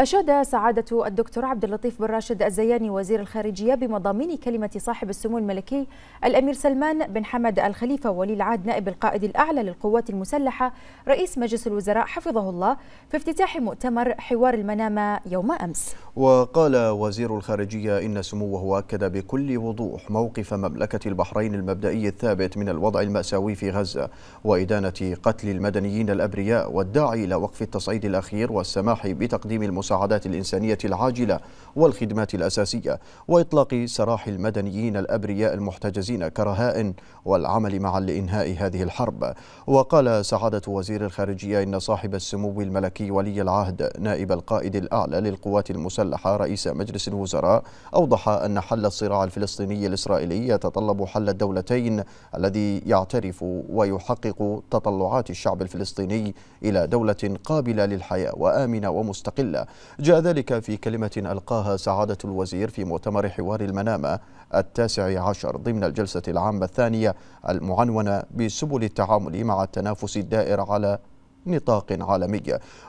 أشاد سعادة الدكتور عبد اللطيف بن راشد الزياني وزير الخارجية بمضامين كلمة صاحب السمو الملكي الأمير سلمان بن حمد الخليفة ولي العهد نائب القائد الأعلى للقوات المسلحة رئيس مجلس الوزراء حفظه الله في افتتاح مؤتمر حوار المنامة يوم أمس وقال وزير الخارجية إن سموه أكد بكل وضوح موقف مملكة البحرين المبدئي الثابت من الوضع المأساوي في غزة وإدانة قتل المدنيين الأبرياء والداعي إلى وقف التصعيد الأخير والسماح بتقديم المساعدة المساعدات الإنسانية العاجلة والخدمات الأساسية وإطلاق سراح المدنيين الأبرياء المحتجزين كرهائن والعمل معا لإنهاء هذه الحرب وقال سعادة وزير الخارجية إن صاحب السمو الملكي ولي العهد نائب القائد الأعلى للقوات المسلحة رئيس مجلس الوزراء أوضح أن حل الصراع الفلسطيني الإسرائيلي يتطلب حل الدولتين الذي يعترف ويحقق تطلعات الشعب الفلسطيني إلى دولة قابلة للحياة وآمنة ومستقلة جاء ذلك في كلمة ألقاها سعادة الوزير في مؤتمر حوار المنامة التاسع عشر ضمن الجلسة العامة الثانية المعنونة بسبل التعامل مع التنافس الدائر على نطاق عالمي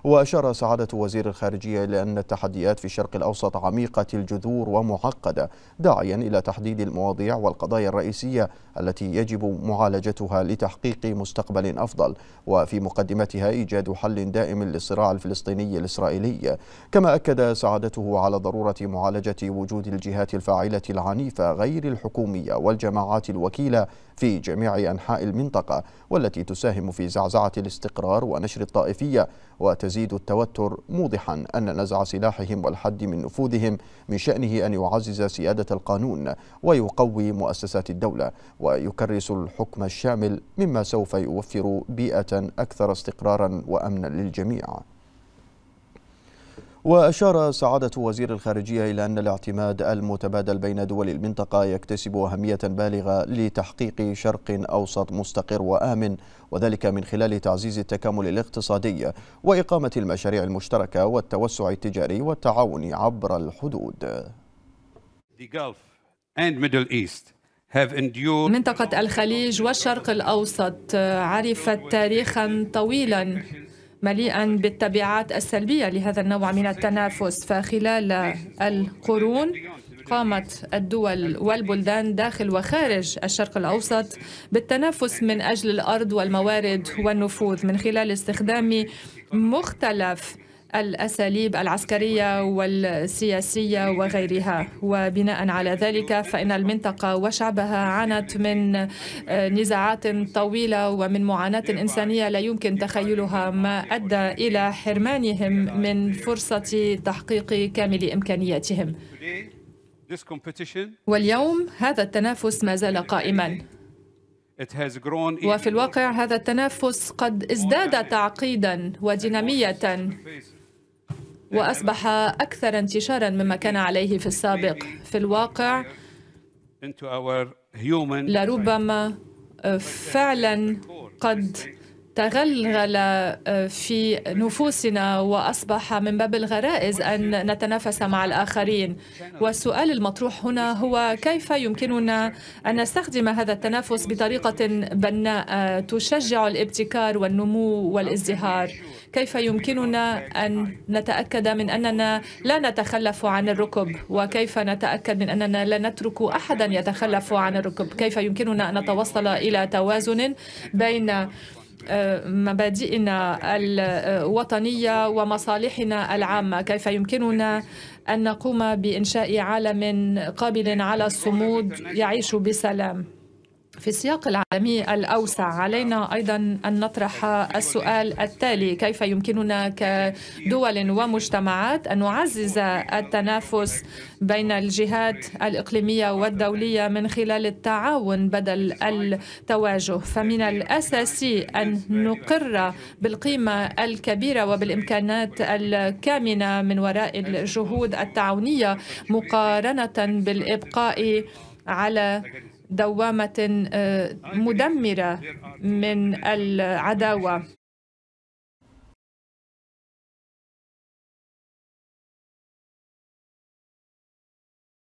وأشار سعادة وزير الخارجية إلى أن التحديات في الشرق الأوسط عميقة الجذور ومعقدة داعيا إلى تحديد المواضيع والقضايا الرئيسية التي يجب معالجتها لتحقيق مستقبل أفضل وفي مقدمتها إيجاد حل دائم للصراع الفلسطيني الإسرائيلي كما أكد سعادته على ضرورة معالجة وجود الجهات الفاعلة العنيفة غير الحكومية والجماعات الوكيلة في جميع أنحاء المنطقة والتي تساهم في زعزعة الاستقرار ونشر النشر الطائفية وتزيد التوتر موضحا أن نزع سلاحهم والحد من نفوذهم من شأنه أن يعزز سيادة القانون ويقوي مؤسسات الدولة ويكرس الحكم الشامل مما سوف يوفر بيئة أكثر استقرارا وأمنا للجميع وأشار سعادة وزير الخارجية إلى أن الاعتماد المتبادل بين دول المنطقة يكتسب أهمية بالغة لتحقيق شرق أوسط مستقر وآمن وذلك من خلال تعزيز التكامل الاقتصادي وإقامة المشاريع المشتركة والتوسع التجاري والتعاون عبر الحدود. The Gulf and Middle East منطقة الخليج والشرق الأوسط عرفت تاريخا طويلا مليئا بالتبعات السلبية لهذا النوع من التنافس فخلال القرون قامت الدول والبلدان داخل وخارج الشرق الأوسط بالتنافس من أجل الأرض والموارد والنفوذ من خلال استخدام مختلف الأساليب العسكرية والسياسية وغيرها وبناء على ذلك فإن المنطقة وشعبها عانت من آه، نزاعات طويلة ومن معاناة إنسانية لا يمكن تخيلها ما أدى إلى حرمانهم من فرصة تحقيق كامل إمكانياتهم واليوم هذا التنافس ما زال قائماً وفي الواقع هذا التنافس قد ازداد تعقيدا ودينامية وأصبح أكثر انتشارا مما كان عليه في السابق في الواقع لربما آه، فعلا قد تغلغل آه، في نفوسنا واصبح من باب الغرائز ان نتنافس مع الاخرين والسؤال المطروح هنا هو كيف يمكننا ان نستخدم هذا التنافس بطريقه بناءه تشجع الابتكار والنمو والازدهار كيف يمكننا ان نتاكد من اننا لا نتخلف عن الركب وكيف نتاكد من اننا لا نترك احدا يتخلف عن الركب كيف يمكننا ان نتوصل الى توازن بين آه، مبادئنا الوطنية ومصالحنا العامة كيف يمكننا أن نقوم بإنشاء عالم قابل على الصمود يعيش بسلام في السياق العالمي الأوسع علينا أيضا أن نطرح السؤال التالي كيف يمكننا كدول ومجتمعات أن نعزز التنافس بين الجهات الإقليمية والدولية من خلال التعاون بدل التواجه فمن الأساسي أن نقر بالقيمة الكبيرة وبالإمكانات الكامنة من وراء الجهود التعاونية مقارنة بالإبقاء على دوامة آه، مدمرة من العداوة